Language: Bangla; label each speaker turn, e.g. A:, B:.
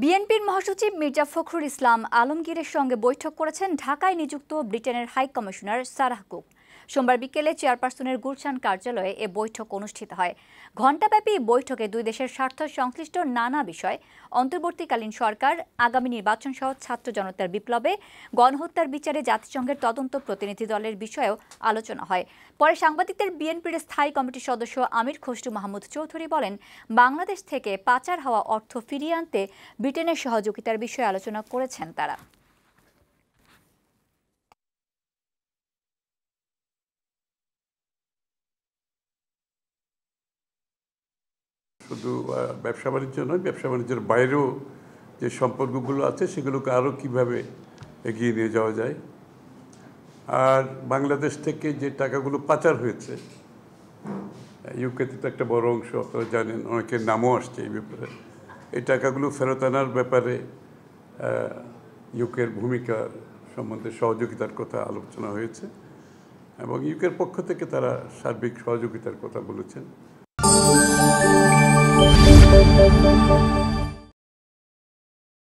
A: বিএনপির মহাসচিব মির্জা ফখরুল ইসলাম আলমগীরের সঙ্গে বৈঠক করেছেন ঢাকায় নিযুক্ত ব্রিটেনের হাই কমিশনার সারাহ কুক সোমবার বিকেলে চেয়ারপারসনের গুলশান কার্যালয়ে এ বৈঠক অনুষ্ঠিত হয় ঘণ্টাব্যাপী বৈঠকে দুই দেশের স্বার্থ সংশ্লিষ্ট নানা বিষয় অন্তর্বর্তীকালীন সরকার আগামী নির্বাচন সহ ছাত্র জনতার বিপ্লবে গণহত্যার বিচারে জাতিসংঘের তদন্ত প্রতিনিধি দলের বিষয়েও আলোচনা হয় পরে সাংবাদিকদের বিএনপির স্থায়ী কমিটির সদস্য আমির খসরু মাহমুদ চৌধুরী বলেন বাংলাদেশ থেকে পাচার হওয়া অর্থ ফিরিয়ে আনতে ব্রিটেনের সহযোগিতার বিষয়ে আলোচনা করেছেন তারা
B: শুধু ব্যবসা বাণিজ্য নয় ব্যবসা বাণিজ্যের বাইরেও যে সম্পর্কগুলো আছে সেগুলোকে আরও কীভাবে এগিয়ে নিয়ে যাওয়া যায় আর বাংলাদেশ থেকে যে টাকাগুলো পাচার হয়েছে ইউকেতে তো একটা বড় অংশ আপনারা জানেন অনেকের নামও আসছে এই ব্যাপারে এই টাকাগুলো ফেরত আনার ব্যাপারে ইউকের ভূমিকা সম্বন্ধে সহযোগিতার কথা আলোচনা হয়েছে এবং ইউকের পক্ষ থেকে তারা সার্বিক সহযোগিতার কথা বলেছেন